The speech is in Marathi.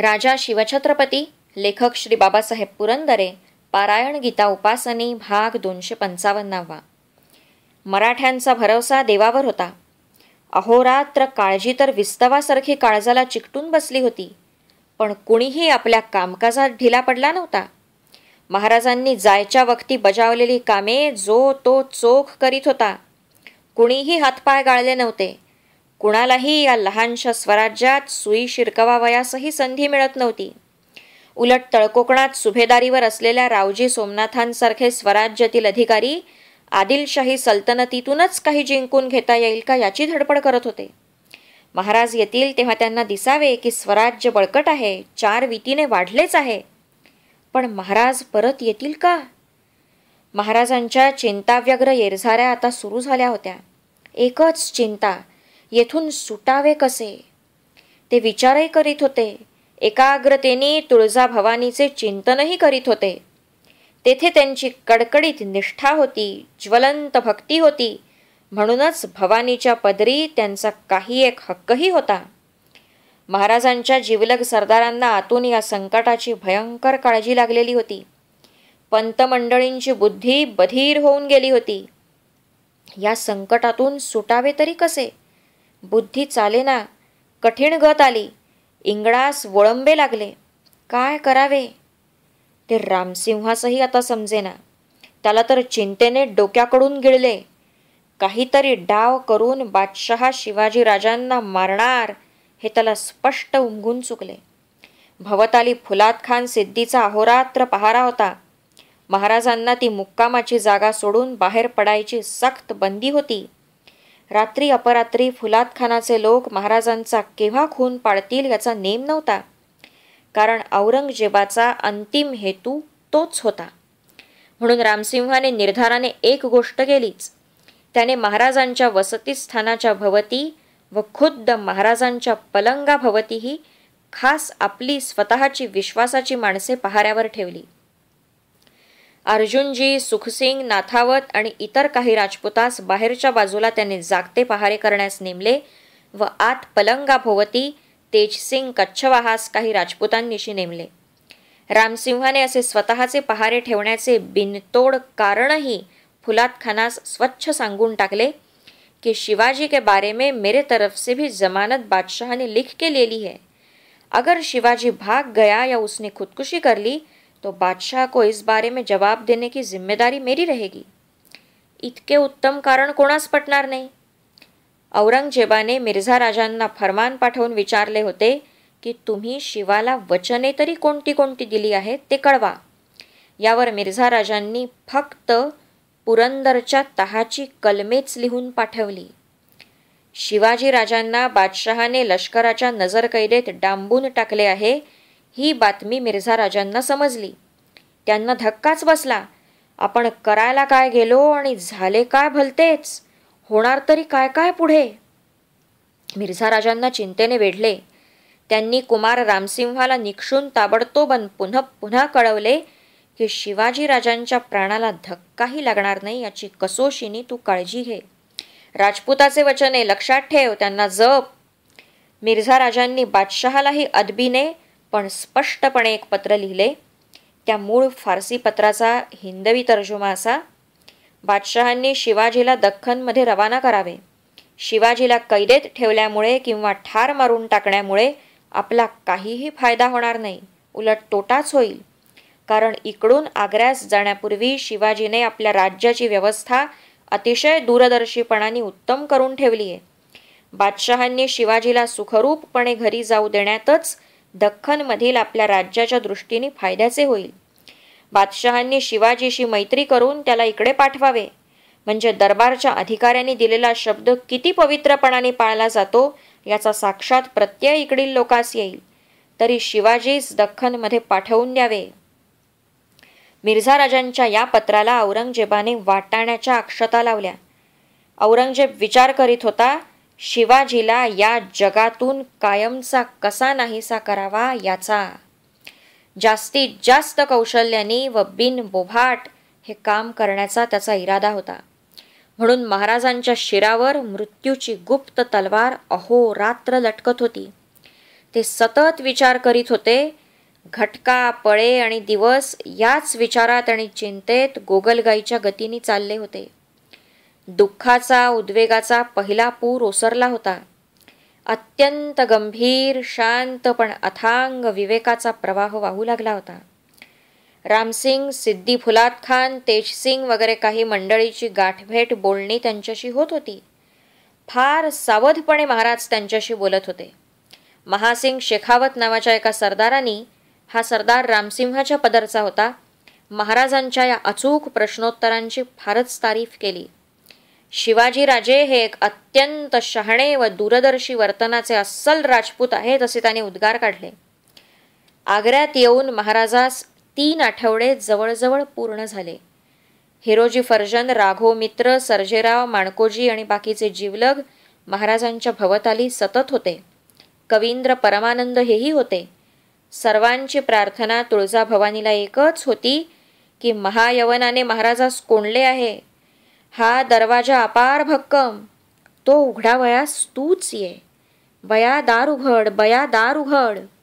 राजा शिवछत्रपती लेखक श्री बाबासाहेब पुरंदरे पारायण गीता उपासनी भाग दोनशे पंचावन्नावा मराठ्यांचा भरवसा देवावर होता अहोरात्र काळजी तर विस्तवासारखी काळजाला चिकटून बसली होती पण कुणीही आपल्या कामकाजात ढिला पडला नव्हता महाराजांनी जायच्या वक्ती बजावलेली कामे जो तो चोख करीत होता कुणीही हातपाय गाळले नव्हते कुणालाही या लहानशा स्वराज्यात सुई शिरकवावयासही संधी मिळत नव्हती उलट तळकोकणात सुभेदारीवर असलेल्या रावजी सोमनाथांसारखे स्वराज्यातील अधिकारी आदिलशाही सल्तनतीतूनच काही जिंकून घेता येईल का याची धडपड करत होते महाराज येतील तेव्हा त्यांना दिसावे की स्वराज्य बळकट आहे चार वितीने वाढलेच आहे पण महाराज परत येतील का महाराजांच्या चिंताव्यग्र येरझाऱ्या आता सुरू झाल्या होत्या एकच चिंता येथून सुटावे कसे ते विचारही करीत होते एकाग्रतेने तुळजा भवानीचे चिंतनही करीत होते तेथे त्यांची कडकडीत निष्ठा होती ज्वलंत भक्ती होती म्हणूनच भवानीच्या पदरी त्यांचा काही एक हक्कही होता महाराजांच्या जिवलग सरदारांना आतून या संकटाची भयंकर काळजी लागलेली होती पंतमंडळींची बुद्धी बधीर होऊन गेली होती या संकटातून सुटावे तरी कसे बुद्धी चालेना कठीण गत आली इंगडास वळंबे लागले काय करावे ते रामसिंहासही आता समजेना त्याला तर चिंतेने डोक्याकडून गिळले काहीतरी डाव करून बादशहा शिवाजीराजांना मारणार हे त्याला स्पष्ट उमगून चुकले भवताली फुलात खान सिद्धीचा अहोरात्र पहारा होता महाराजांना ती मुक्कामाची जागा सोडून बाहेर पडायची सक्त बंदी होती रात्री अपरात्री फुलात खानाचे लोक महाराजांचा केव्हा खून पाळतील याचा नेम नव्हता कारण औरंगजेबाचा अंतिम हेतू तोच होता म्हणून रामसिंहाने निर्धाराने एक गोष्ट केलीच त्याने महाराजांच्या वसतीस्थानाच्या भवती व खुद्द महाराजांच्या पलंगाभवतीही खास आपली स्वतःची विश्वासाची माणसे पहाऱ्यावर ठेवली अर्जुनजी सुखसिंग नाथावत आणि इतर काही राजपुतास बाहेरच्या बाजूला त्याने जागते पहारे करण्यास नेमले व आत पलंगाभोवती तेजसिंग कच्छवाहास काही राजपुतांनीशी नेमले रामसिंहाने असे स्वतःचे पहारे ठेवण्याचे बिनतोड कारणही फुलात खानास स्वच्छ सांगून टाकले की शिवाजी के बारे में मेरे तरफ से भी जमानत बादशहाने लिख के ले है अगर शिवाजी भाग गया या उसने खुदकुशी कर ली तो बादशाह को इस बारे में जवाब देने की जिम्मेदारी मेरी रहेगी इतके उत्तम कारण कोणास पटणार नाही औरंगजेबाने मिर्झा राजांना फरमान पाठवून विचारले होते की तुम्ही शिवाला वचने तरी कोणती कोणती दिली आहेत ते कळवा यावर मिर्झा राजांनी फक्त पुरंदरच्या तहाची कलमेच लिहून पाठवली शिवाजी राजांना बादशहाने लष्कराच्या नजरकैदेत डांबून टाकले आहे ही बातमी मिर्झा राजांना समजली त्यांना धक्काच बसला आपण करायला काय गेलो आणि झाले काय भलतेच होणार तरी काय काय पुढे मिर्झा राजांना चिंतेने वेढले त्यांनी कुमार रामसिंहाला निक्षून ताबडतोब पुन्हा पुन्हा कळवले की शिवाजी राजांच्या प्राणाला धक्काही लागणार नाही याची कसोशीने तू काळजी घे राजपुताचे वचने लक्षात ठेव त्यांना जप मिर्झा राजांनी बादशहालाही अदबीने पण स्पष्टपणे एक पत्र लिहिले त्या मूळ फारसी पत्राचा हिंदवी तर्जुमा असा बादशहांनी शिवाजीला दख्खनमध्ये रवाना करावे शिवाजीला कैदेत ठेवल्यामुळे किंवा ठार मारून टाकण्यामुळे आपला काहीही फायदा होणार नाही उलट तोटाच होईल कारण इकडून आग्र्यास जाण्यापूर्वी शिवाजीने आपल्या राज्याची व्यवस्था अतिशय दूरदर्शीपणाने उत्तम करून ठेवली आहे बादशहांनी शिवाजीला सुखरूपपणे घरी जाऊ देण्यातच दख्खनमधील आपल्या राज्याच्या दृष्टीने फायद्याचे होईल बादशहांनी शिवाजीशी मैत्री करून त्याला इकडे पाठवावे म्हणजे दरबारच्या अधिकाऱ्यांनी दिलेला शब्द किती पवित्रपणाने पाळला जातो याचा साक्षात प्रत्यय इकडील लोकास येईल तरी शिवाजीस दख्खनमध्ये पाठवून द्यावे मिर्झा राजांच्या या पत्राला औरंगजेबाने वाटाण्याच्या अक्षता लावल्या औरंगजेब विचार करीत होता शिवाजीला या जगातून कायमचा कसा नाहीसा करावा याचा जास्तीत जास्त कौशल्याने व बिन बोभाट हे काम करण्याचा त्याचा इरादा होता म्हणून महाराजांच्या शिरावर मृत्यूची गुप्त तलवार अहो अहोरात्र लटकत होती ते सतत विचार करीत होते घटका पळे आणि दिवस याच विचारात आणि चिंतेत गोगलगाईच्या गतीने चालले होते दुःखाचा उद्वेगाचा पहिला पूर ओसरला होता अत्यंत गंभीर शांत पण अथांग विवेकाचा प्रवाह वाहू लागला होता रामसिंग सिद्दी फुलात खान तेजसिंग वगैरे काही मंडळीची गाठभेट बोलणी त्यांच्याशी होत होती फार सावधपणे महाराज त्यांच्याशी बोलत होते महासिंग शेखावत नावाच्या एका सरदारांनी हा सरदार रामसिंहाच्या पदरचा होता महाराजांच्या या अचूक प्रश्नोत्तरांची फारच तारीफ केली शिवाजीराजे हे एक अत्यंत शहाणे व दूरदर्शी वर्तनाचे अस्सल राजपूत आहेत असे त्याने उद्गार काढले आग्र्यात येऊन महाराजास तीन आठवडे जवळजवळ पूर्ण झाले हिरोजी फर्जन राघो मित्र सर्जेराव माणकोजी आणि बाकीचे जीवलग महाराजांच्या भवताली सतत होते कवींद्र परमानंद हेही होते सर्वांची प्रार्थना तुळजाभवानीला एकच होती की महायवनाने महाराजास कोंडले आहे हा दरवाजा अपार भक्कम तो उघडावयास तूच ये बया दार उघड बया दार उघड